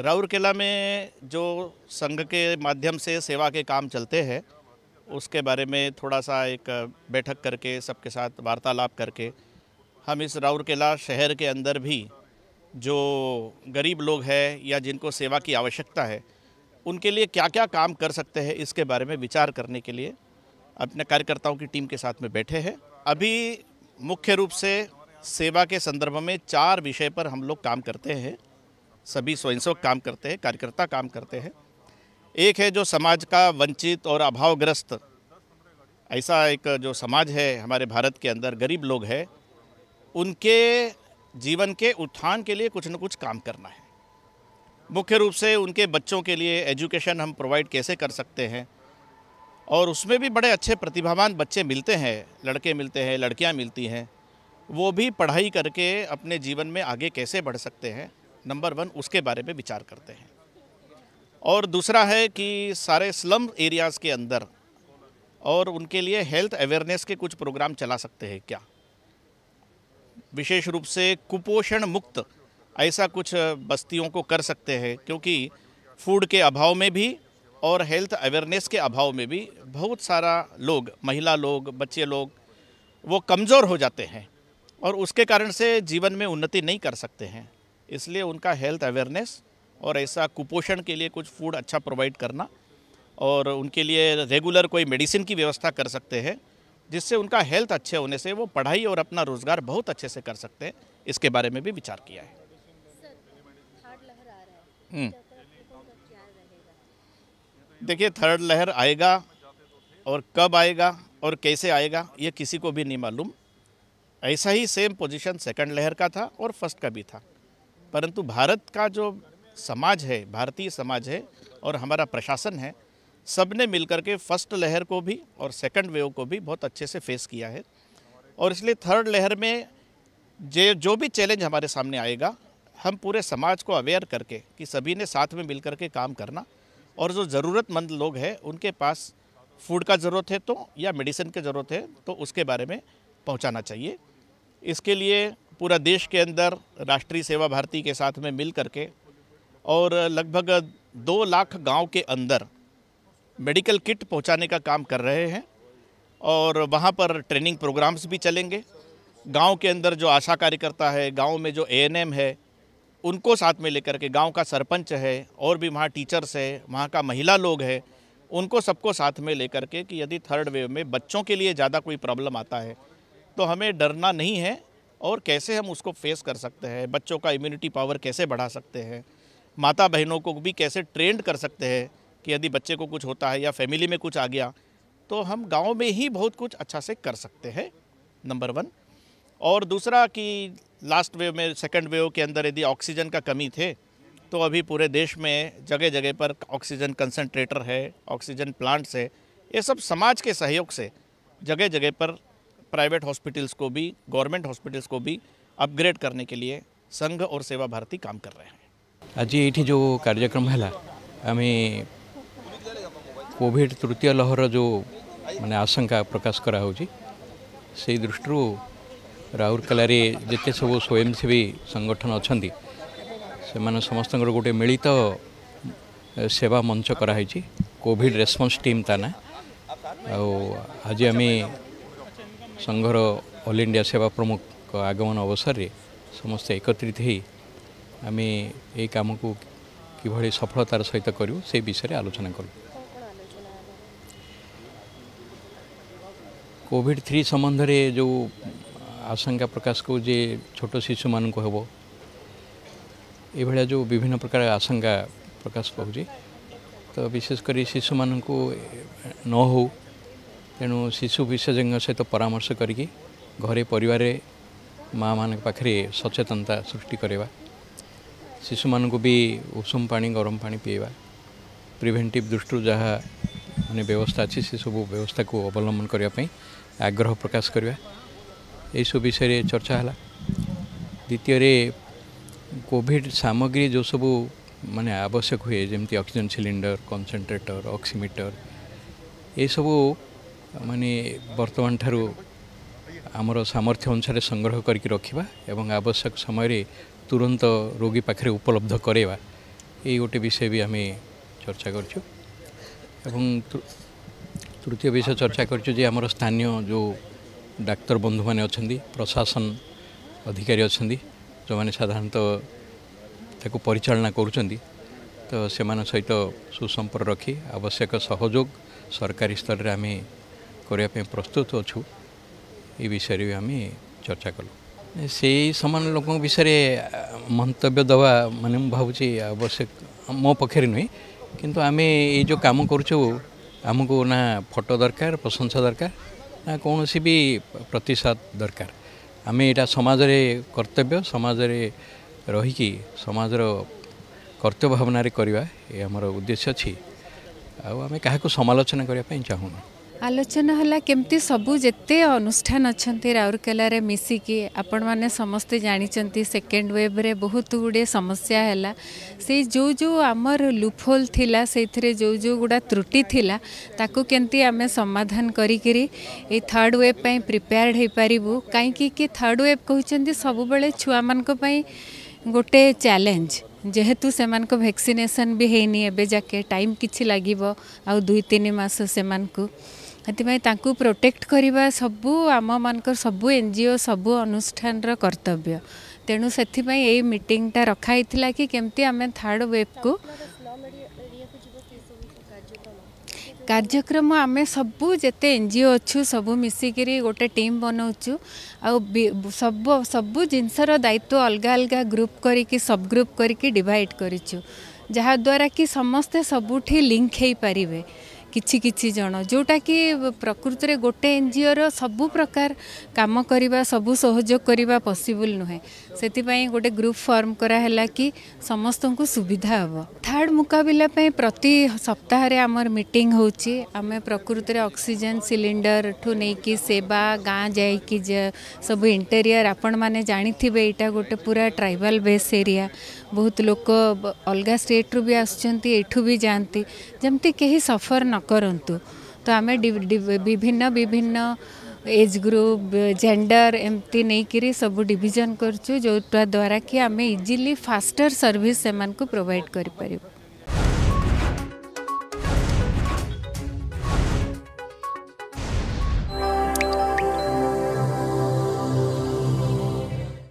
राउरकेला में जो संघ के माध्यम से सेवा के काम चलते हैं उसके बारे में थोड़ा सा एक बैठक करके सबके साथ वार्तालाप करके हम इस राउरकेला शहर के अंदर भी जो गरीब लोग हैं या जिनको सेवा की आवश्यकता है उनके लिए क्या क्या काम कर सकते हैं इसके बारे में विचार करने के लिए अपने कार्यकर्ताओं की टीम के साथ में बैठे हैं अभी मुख्य रूप से सेवा के संदर्भ में चार विषय पर हम लोग काम करते हैं सभी स्वयंसेवक काम करते हैं कार्यकर्ता काम करते हैं एक है जो समाज का वंचित और अभावग्रस्त ऐसा एक जो समाज है हमारे भारत के अंदर गरीब लोग हैं उनके जीवन के उत्थान के लिए कुछ न कुछ काम करना है मुख्य रूप से उनके बच्चों के लिए एजुकेशन हम प्रोवाइड कैसे कर सकते हैं और उसमें भी बड़े अच्छे प्रतिभावान बच्चे मिलते हैं लड़के मिलते हैं लड़कियां मिलती हैं वो भी पढ़ाई करके अपने जीवन में आगे कैसे बढ़ सकते हैं नंबर वन उसके बारे में विचार करते हैं और दूसरा है कि सारे स्लम एरियाज़ के अंदर और उनके लिए हेल्थ अवेयरनेस के कुछ प्रोग्राम चला सकते हैं क्या विशेष रूप से कुपोषण मुक्त ऐसा कुछ बस्तियों को कर सकते हैं क्योंकि फूड के अभाव में भी और हेल्थ अवेयरनेस के अभाव में भी बहुत सारा लोग महिला लोग बच्चे लोग वो कमज़ोर हो जाते हैं और उसके कारण से जीवन में उन्नति नहीं कर सकते हैं इसलिए उनका हेल्थ अवेयरनेस और ऐसा कुपोषण के लिए कुछ फूड अच्छा प्रोवाइड करना और उनके लिए रेगुलर कोई मेडिसिन की व्यवस्था कर सकते हैं जिससे उनका हेल्थ अच्छे होने से वो पढ़ाई और अपना रोज़गार बहुत अच्छे से कर सकते हैं इसके बारे में भी विचार किया है हम्म। देखिए थर्ड लहर आएगा और कब आएगा और कैसे आएगा ये किसी को भी नहीं मालूम ऐसा ही सेम पोजीशन सेकंड लहर का था और फर्स्ट का भी था परंतु भारत का जो समाज है भारतीय समाज है और हमारा प्रशासन है सब ने मिल के फर्स्ट लहर को भी और सेकंड वेव को भी बहुत अच्छे से फेस किया है और इसलिए थर्ड लहर में जे जो भी चैलेंज हमारे सामने आएगा हम पूरे समाज को अवेयर करके कि सभी ने साथ में मिलकर के काम करना और जो ज़रूरतमंद लोग हैं उनके पास फूड का ज़रूरत है तो या मेडिसिन की ज़रूरत है तो उसके बारे में पहुंचाना चाहिए इसके लिए पूरा देश के अंदर राष्ट्रीय सेवा भारती के साथ में मिल करके और लगभग दो लाख गांव के अंदर मेडिकल किट पहुंचाने का काम कर रहे हैं और वहां पर ट्रेनिंग प्रोग्राम्स भी चलेंगे गांव के अंदर जो आशा कार्यकर्ता है गांव में जो एएनएम है उनको साथ में लेकर के गांव का सरपंच है और भी वहाँ टीचर्स है वहाँ का महिला लोग है उनको सबको साथ में लेकर के कि यदि थर्ड वेव में बच्चों के लिए ज़्यादा कोई प्रॉब्लम आता है तो हमें डरना नहीं है और कैसे हम उसको फेस कर सकते हैं बच्चों का इम्यूनिटी पावर कैसे बढ़ा सकते हैं माता बहनों को भी कैसे ट्रेंड कर सकते हैं कि यदि बच्चे को कुछ होता है या फैमिली में कुछ आ गया तो हम गांव में ही बहुत कुछ अच्छा से कर सकते हैं नंबर वन और दूसरा कि लास्ट वेव में सेकेंड वेव के अंदर यदि ऑक्सीजन का कमी थे तो अभी पूरे देश में जगह जगह पर ऑक्सीजन कंसनट्रेटर है ऑक्सीजन प्लांट्स है ये सब समाज के सहयोग से जगह जगह पर प्राइवेट हॉस्पिटल्स को भी गवर्नमेंट हॉस्पिटल्स को भी अपग्रेड करने के लिए संघ और सेवा भारती काम कर रहे हैं आज ये जो कार्यक्रम है आम कोड तृतीय लहर जो मैंने आशंका प्रकाश करा से दृष्टि ରାଉରକେଲାରେ जिते सब स्वयंसेवी संगठन अच्छा से मैंने समस्त गोटे मिलित तो सेवा मंच कराई ଟିମ୍ रेस्पन्स टीम ताना आज आम ସଂଘର ଅଲ୍ ଇଣ୍ଡିଆ ସେବା ପ୍ରମୁଖଙ୍କ ଆଗମନ ଅବସରରେ ସମସ୍ତେ ଏକତ୍ରିତ ହୋଇ ଆମେ ଏହି କାମକୁ କିଭଳି ସଫଳତାର ସହିତ କରିବୁ ସେ ବିଷୟରେ ଆଲୋଚନା କଲୁ କୋଭିଡ଼ ଥ୍ରୀ ସମ୍ବନ୍ଧରେ ଯେଉଁ ଆଶଙ୍କା ପ୍ରକାଶ କରୁ ଯେ ଛୋଟ ଶିଶୁମାନଙ୍କୁ ହେବ ଏଭଳିଆ ଯେଉଁ ବିଭିନ୍ନ ପ୍ରକାର ଆଶଙ୍କା ପ୍ରକାଶ ପାଉଛି ତ ବିଶେଷ କରି ଶିଶୁମାନଙ୍କୁ ନ ହଉ ତେଣୁ ଶିଶୁ ବିଶେଷଜ୍ଞଙ୍କ ସହିତ ପରାମର୍ଶ କରିକି ଘରେ ପରିବାରରେ ମାଆମାନଙ୍କ ପାଖରେ ସଚେତନତା ସୃଷ୍ଟି କରିବା ଶିଶୁମାନଙ୍କୁ ବି ଉଷୁମ ପାଣି ଗରମ ପାଣି ପିଇବା ପ୍ରିଭେଣ୍ଟିଭ୍ ଦୃଷ୍ଟିରୁ ଯାହା ମାନେ ବ୍ୟବସ୍ଥା ଅଛି ସେସବୁ ବ୍ୟବସ୍ଥାକୁ ଅବଲମ୍ବନ କରିବା ପାଇଁ ଆଗ୍ରହ ପ୍ରକାଶ କରିବା ଏହିସବୁ ବିଷୟରେ ଚର୍ଚ୍ଚା ହେଲା ଦ୍ୱିତୀୟରେ କୋଭିଡ଼ ସାମଗ୍ରୀ ଯେଉଁ ସବୁ ମାନେ ଆବଶ୍ୟକ ହୁଏ ଯେମିତି ଅକ୍ସିଜେନ୍ ସିଲିଣ୍ଡର କନ୍ସେନ୍ଟ୍ରେଟର ଅକ୍ସିମିଟର ଏସବୁ ମାନେ ବର୍ତ୍ତମାନ ଠାରୁ ଆମର ସାମର୍ଥ୍ୟ ଅନୁସାରେ ସଂଗ୍ରହ କରିକି ରଖିବା ଏବଂ ଆବଶ୍ୟକ ସମୟରେ ତୁରନ୍ତ ରୋଗୀ ପାଖରେ ଉପଲବ୍ଧ କରାଇବା ଏଇ ଗୋଟେ ବିଷୟ ବି ଆମେ ଚର୍ଚ୍ଚା କରୁଛୁ ଏବଂ ତୃତୀୟ ବିଷୟ ଚର୍ଚ୍ଚା କରିଛୁ ଯେ ଆମର ସ୍ଥାନୀୟ ଯେଉଁ ଡାକ୍ତର ବନ୍ଧୁମାନେ ଅଛନ୍ତି ପ୍ରଶାସନ ଅଧିକାରୀ ଅଛନ୍ତି ଯେଉଁମାନେ ସାଧାରଣତଃ ତାକୁ ପରିଚାଳନା କରୁଛନ୍ତି ତ ସେମାନଙ୍କ ସହିତ ସୁସମ୍ପର୍କ ରଖି ଆବଶ୍ୟକ ସହଯୋଗ ସରକାରୀ ସ୍ତରରେ ଆମେ କରିବା ପାଇଁ ପ୍ରସ୍ତୁତ ଅଛୁ ଏ ବିଷୟରେ ବି ଆମେ ଚର୍ଚ୍ଚା କଲୁ ସେଇ ସମାନ ଲୋକଙ୍କ ବିଷୟରେ ମନ୍ତବ୍ୟ ଦେବା ମାନେ ମୁଁ ଭାବୁଛି ଆବଶ୍ୟକ ମୋ ପକ୍ଷରେ ନୁହେଁ କିନ୍ତୁ ଆମେ ଏଇ ଯେଉଁ କାମ କରୁଛୁ ଆମକୁ ନା ଫଟୋ ଦରକାର ପ୍ରଶଂସା ଦରକାର ନା କୌଣସି ବି ପ୍ରତିସାଦ ଦରକାର ଆମେ ଏଇଟା ସମାଜରେ କର୍ତ୍ତବ୍ୟ ସମାଜରେ ରହିକି ସମାଜର କର୍ତ୍ତବ୍ୟ ଭାବନାରେ କରିବା ଏ ଆମର ଉଦ୍ଦେଶ୍ୟ ଅଛି ଆଉ ଆମେ କାହାକୁ ସମାଲୋଚନା କରିବା ପାଇଁ ଚାହୁଁନୁ ଆଲୋଚନା ହେଲା କେମିତି ସବୁ ଯେତେ ଅନୁଷ୍ଠାନ ଅଛନ୍ତି ରାଉରକେଲାରେ ମିଶିକି ଆପଣମାନେ ସମସ୍ତେ ଜାଣିଛନ୍ତି ସେକେଣ୍ଡ ୱେଭ୍ରେ ବହୁତ ଗୁଡ଼ିଏ ସମସ୍ୟା ହେଲା ସେଇ ଯେଉଁ ଯେଉଁ ଆମର ଲୁଫୋଲ ଥିଲା ସେଇଥିରେ ଯେଉଁ ଯେଉଁ ଗୁଡ଼ା ତ୍ରୁଟି ଥିଲା ତାକୁ କେମିତି ଆମେ ସମାଧାନ କରିକିରି ଏଇ ଥାର୍ଡ଼ ୱେଭ୍ ପାଇଁ ପ୍ରିପେୟାର୍ଡ଼ ହୋଇପାରିବୁ କାହିଁକି କି ଥାର୍ଡ଼ ୱେଭ୍ କହୁଛନ୍ତି ସବୁବେଳେ ଛୁଆମାନଙ୍କ ପାଇଁ ଗୋଟେ ଚ୍ୟାଲେଞ୍ଜ ଯେହେତୁ ସେମାନଙ୍କ ଭ୍ୟାକ୍ସିନେସନ୍ ବି ହେଇନି ଏବେ ଯାକେ ଟାଇମ୍ କିଛି ଲାଗିବ ଆଉ ଦୁଇ ତିନି ମାସ ସେମାନଙ୍କୁ ସେଥିପାଇଁ ତାଙ୍କୁ ପ୍ରୋଟେକ୍ଟ କରିବା ସବୁ ଆମମାନଙ୍କର ସବୁ ଏନ୍ ଜି ଓ ସବୁ ଅନୁଷ୍ଠାନର କର୍ତ୍ତବ୍ୟ ତେଣୁ ସେଥିପାଇଁ ଏଇ ମିଟିଂଟା ରଖାହେଇଥିଲା କି କେମିତି ଆମେ ଥାର୍ଡ଼ ୱେଭ୍କୁ କାର୍ଯ୍ୟକ୍ରମ ଆମେ ସବୁ ଯେତେ ଏନ୍ ଜି ଓ ଅଛୁ ସବୁ ମିଶିକିରି ଗୋଟେ ଟିମ୍ ବନାଉଛୁ ଆଉ ସବୁ ସବୁ ଜିନିଷର ଦାୟିତ୍ୱ ଅଲଗା ଅଲଗା ଗ୍ରୁପ୍ କରିକି ସବ୍ ଗ୍ରୁପ୍ କରିକି ଡିଭାଇଡ଼୍ କରିଛୁ ଯାହାଦ୍ୱାରା କି ସମସ୍ତେ ସବୁଠି ଲିଙ୍କ୍ ହେଇପାରିବେ କିଛି କିଛି ଜଣ ଯେଉଁଟାକି ପ୍ରକୃତରେ ଗୋଟେ ଏନ୍ଜିଓର ସବୁ ପ୍ରକାର କାମ କରିବା ସବୁ ସହଯୋଗ କରିବା ପସିବୁଲ୍ ନୁହେଁ ସେଥିପାଇଁ ଗୋଟେ ଗ୍ରୁପ୍ ଫର୍ମ କରାହେଲା କି ସମସ୍ତଙ୍କୁ ସୁବିଧା ହେବ ଥାର୍ଡ଼ ମୁକାବିଲା ପାଇଁ ପ୍ରତି ସପ୍ତାହରେ ଆମର ମିଟିଂ ହେଉଛି ଆମେ ପ୍ରକୃତରେ ଅକ୍ସିଜେନ୍ ସିଲିଣ୍ଡରଠୁ ନେଇକି ସେବା ଗାଁ ଯାଇକି ସବୁ ଇଣ୍ଟେରିୟର ଆପଣମାନେ ଜାଣିଥିବେ ଏଇଟା ଗୋଟେ ପୁରା ଟ୍ରାଇବାଲ୍ ବେସ୍ ଏରିଆ ବହୁତ ଲୋକ ଅଲଗା ଷ୍ଟେଟ୍ରୁ ବି ଆସୁଛନ୍ତି ଏଠୁ ବି ଯାଆନ୍ତି ଯେମିତି କେହି ସଫର ନ नकरु तो आम विभिन्न विभिन्न एज ग्रुप जेंडर एमती नहीं कि सब डिजन करा कि आम इजिली फास्टर सर्विस से प्रोवाइड कर